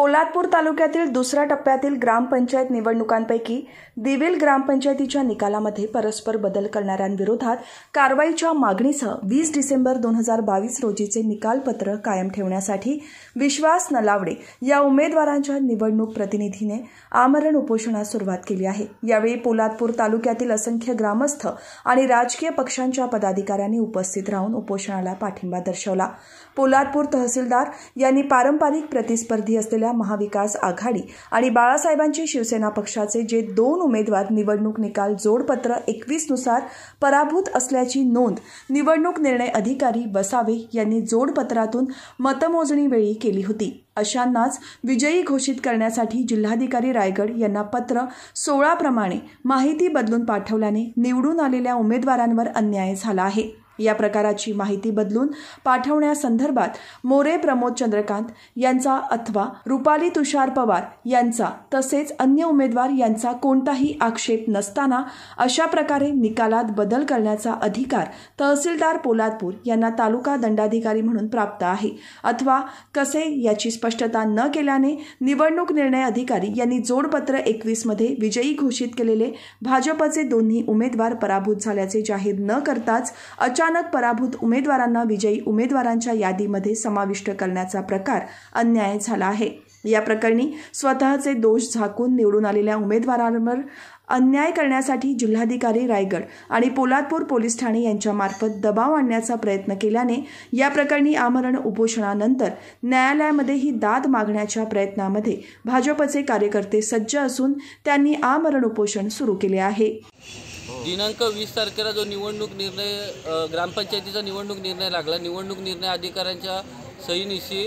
पोलादपूर तालुक्यातील दुसऱ्या टप्प्यातील ग्रामपंचायत निवडणुकांपैकी दिवेल ग्रामपंचायतीच्या निकालामध्ये परस्पर बदल करणाऱ्यांविरोधात कारवाईच्या मागणीसह वीस डिसेंबर दोन हजार बावीस रोजीचे निकालपत्र कायम ठेवण्यासाठी विश्वास नलावडे या उमेदवारांच्या निवडणूक प्रतिनिधीने आमरण उपोषणास सुरुवात केली आहे यावेळी पोलादपूर तालुक्यातील असंख्य ग्रामस्थ आणि राजकीय पक्षांच्या पदाधिकाऱ्यांनी उपस्थित राहून उपोषणाला पाठिंबा दर्शवला पोलादपूर तहसीलदार यांनी पारंपरिक प्रतिस्पर्धी असलेल्या महाविकास आघाडी आणि बाळासाहेबांची शिवसेना पक्षाचे जे दोन उमेदवार निवडणूक निकाल जोडपत्र एकवीसनुसार पराभूत असल्याची नोंद निवडणूक निर्णय अधिकारी वसावे यांनी जोडपत्रातून मतमोजणीवेळी केली होती अशांनाच विजयी घोषित करण्यासाठी जिल्हाधिकारी रायगड यांना पत्र सोळाप्रमाणे माहिती बदलून पाठवल्याने निवडून आलेल्या उमेदवारांवर अन्याय झाला आहे या प्रकाराची माहिती बदलून पाठवण्यासंदर्भात मोरे प्रमोद चंद्रकांत यांचा अथवा रुपाली तुषार पवार यांचा तसेच अन्य उमेदवार यांचा कोणताही आक्षेप नसताना अशा प्रकारे निकालात बदल करण्याचा अधिकार तहसीलदार पोलादपूर यांना तालुका दंडाधिकारी म्हणून प्राप्त आहे अथवा कसे याची स्पष्टता न केल्याने निवडणूक निर्णय अधिकारी यांनी जोडपत्र एकवीसमध्ये विजयी घोषित केलेले भाजपचे दोन्ही उमेदवार पराभूत झाल्याचे जाहीर न करताच अचानक अपमानक पराभूत उमेदवारांना विजयी उमेदवारांच्या यादीमध्ये समाविष्ट करण्याचा प्रकार अन्याय झाला आहे या प्रकरणी स्वतःचे दोष झाकून निवडून आलेल्या उमेदवारांवर अन्याय करण्यासाठी जिल्हाधिकारी रायगड आणि पोलादपूर पोलीस ठाणे यांच्यामार्फत दबाव आणण्याचा प्रयत्न केल्याने या प्रकरणी आमरण उपोषणानंतर न्यायालयामध्ये ही दाद मागण्याच्या प्रयत्नामध्ये भाजपचे कार्यकर्ते सज्ज असून त्यांनी आमरण उपोषण सुरू केले आहे दिनांक वीस तारखेला जो निवडणूक निर्णय ग्रामपंचायतीचा निवडणूक निर्णय लागला निवडणूक निर्णय अधिकाऱ्यांच्या सहीनिशी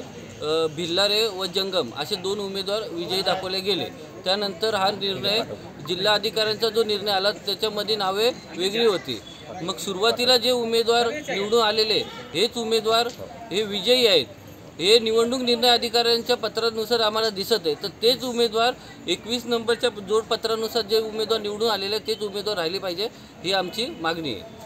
भिल्लारे व जंगम असे दोन उमेदवार विजयी दाखवले गेले त्यानंतर हा निर्णय जिल्हा अधिकाऱ्यांचा जो निर्णय आला त्याच्यामध्ये नावे वेगळी होती मग सुरुवातीला जे उमेदवार निवडून आलेले हेच उमेदवार हे विजयी आहेत हे निवडणूक निर्णय अधिकाऱ्यांच्या पत्रानुसार आम्हाला दिसत आहे तर तेच उमेदवार एकवीस नंबरच्या जोडपत्रानुसार जे उमेदवार निवडून आलेले आहेत तेच उमेदवार राहिले पाहिजे ही आमची मागणी आहे